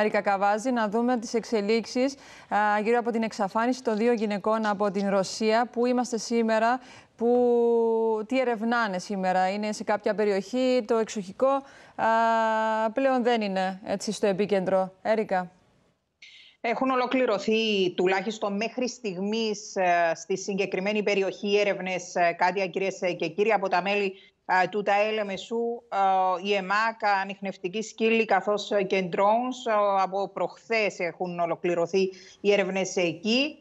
Ερικα Καβάζη, να δούμε τις εξελίξεις ε, γύρω από την εξαφάνιση των δύο γυναικών από την Ρωσία. Πού είμαστε σήμερα, που... τι ερευνάνε σήμερα. Είναι σε κάποια περιοχή, το εξοχικό ε, πλέον δεν είναι έτσι στο επίκεντρο. Έρικα. Έχουν ολοκληρωθεί τουλάχιστον μέχρι στιγμής ε, στη συγκεκριμένη περιοχή έρευνες κάτι κυρίες και κύριοι από τα μέλη του τα ΜΕΣΟΥ, η ΕΜΑΚΑ, ανιχνευτική σκύλη καθώς ε, και ντρόνς. Από προχθές έχουν ολοκληρωθεί οι έρευνες εκεί.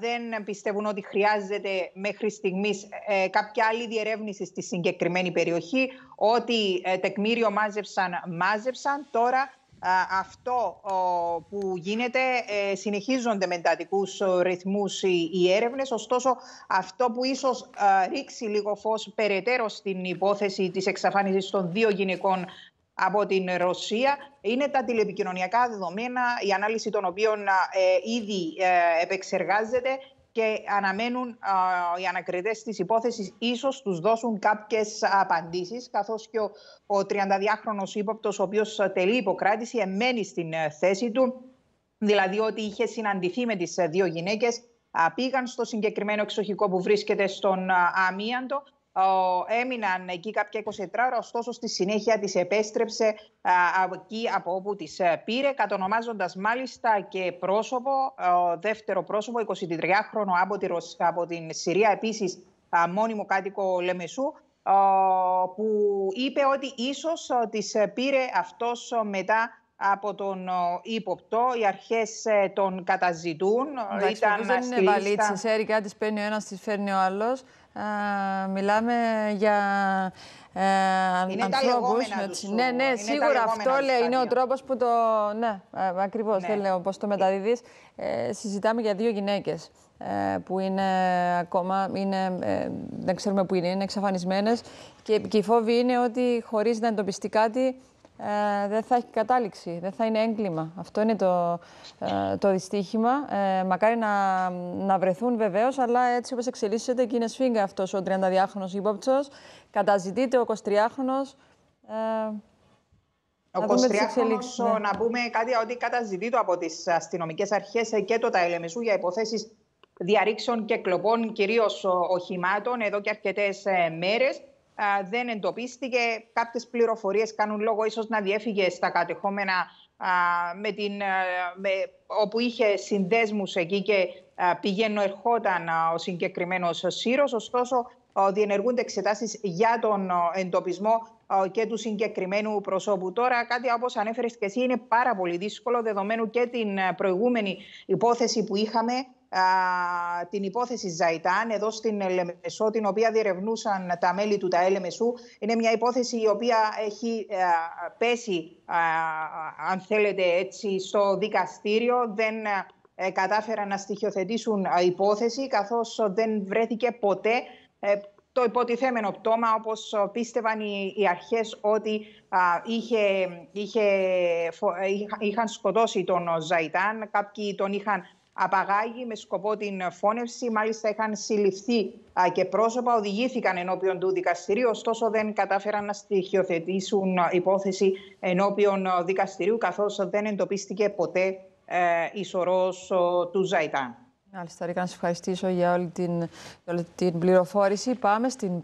Δεν πιστεύουν ότι χρειάζεται μέχρι στιγμής ε, κάποια άλλη διερεύνηση στη συγκεκριμένη περιοχή. Ό,τι ε, τεκμήριο μάζεψαν, μάζεψαν. Τώρα ε, αυτό που γίνεται. Ε, συνεχίζονται με εντατικούς ε, ρυθμούς οι έρευνες. Ωστόσο, αυτό που ίσως ρίξει λίγο φως περαιτέρω στην υπόθεση της εξαφάνισης των δύο γυναικών από την Ρωσία είναι τα τηλεπικοινωνιακά δεδομένα, η ανάλυση των οποίων ήδη επεξεργάζεται και αναμένουν οι ανακριτές της υπόθεσης ίσως τους δώσουν κάποιες απαντήσεις καθώς και ο, ο 32χρονος ύποπτος ο οποίος τελεί υποκράτηση εμένει στην ε, θέση του δηλαδή ότι είχε συναντηθεί με τις ε, δύο γυναίκες πήγαν στο συγκεκριμένο εξοχικό που βρίσκεται στον Αμίαντο έμειναν εκεί κάποια 24 ώρα, ωστόσο στη συνέχεια τις επέστρεψε εκεί από όπου τις ε, πήρε, κατονομάζοντας μάλιστα και πρόσωπο, δεύτερο πρόσωπο, 23χρονο από την Συρία, επίσης μόνιμο κάτοικο Λεμεσού, που είπε ότι ίσως ε, τις ε, πήρε αυτός μετά από τον ύποπτο. Οι αρχές ε, τον καταζητούν. Ήταν δεν είναι βαλίτσες, έρικα κάτι παίρνει ο ένας τις φέρνει ο άλλος. μιλάμε για ε, είναι ανθρώπους. ναι, ναι, σίγουρα αυτό λέει, είναι ο τρόπος που το... Ναι, ακριβώς, ναι. δεν λέω πώς το μεταδίδεις. Ε, συζητάμε για δύο γυναίκες ε, που είναι ακόμα, είναι, ε, δεν ξέρουμε που είναι, είναι εξαφανισμένες και, και η φόβη είναι ότι χωρίς να εντοπιστεί κάτι ε, δεν θα έχει κατάληξη, δεν θα είναι έγκλημα. Αυτό είναι το, ε, το δυστύχημα. Ε, μακάρι να, να βρεθούν βεβαίως, αλλά έτσι όπως εξελίσσεται και είναι σφίγγα αυτός ο 32χρονο ύποπτο. Καταζητείται ο 23χρονο. Ε, ο 23χρονο, ναι. να πούμε κάτι ότι καταζητείται από τις αστυνομικές αρχές ε, και το ΤΑΕΛΕΜΕΣΟΥ για υποθέσεις διαρρήξεων και κλοπών, κυρίως οχημάτων, εδώ και αρκετές ε, μέρες δεν εντοπίστηκε. Κάποιες πληροφορίες κάνουν λόγο ίσως να διέφυγε στα κατεχόμενα με την, όπου είχε συνδέσμους εκεί και πηγαίνω ερχόταν ο συγκεκριμένος Σύρος. Ωστόσο, διενεργούνται εξετάσεις για τον εντοπισμό και του συγκεκριμένου προσώπου. Τώρα, κάτι όπως ανέφερες και εσύ, είναι πάρα πολύ δύσκολο, δεδομένου και την ε, προηγούμενη υπόθεση που είχαμε, την υπόθεση Ζαϊτάν εδώ στην Ελεμεσό την οποία διερευνούσαν τα μέλη του τα ΕΛΕΜΕΣΟΥ. Είναι μια υπόθεση η οποία έχει ε, πέσει, αν θέλετε έτσι, στο δικαστήριο. Δεν ε, κατάφεραν να στοιχειοθετήσουν υπόθεση, καθώς δεν βρέθηκε ποτέ ε, το υποτιθέμενο πτώμα, όπως πίστευαν οι αρχές ότι είχε, είχε, είχαν σκοτώσει τον Ζαϊτάν. Κάποιοι τον είχαν απαγάγει με σκοπό την φώνευση. Μάλιστα είχαν συλληφθεί και πρόσωπα, οδηγήθηκαν ενώπιον του δικαστηρίου, ωστόσο δεν κατάφεραν να στοιχειοθετήσουν υπόθεση ενώπιον δικαστηρίου, καθώς δεν εντοπίστηκε ποτέ ε, ισορός του Ζαϊτάν. Μάλιστα, Ρίκα, να σα ευχαριστήσω για όλη την, για όλη την πληροφόρηση. Πάμε στην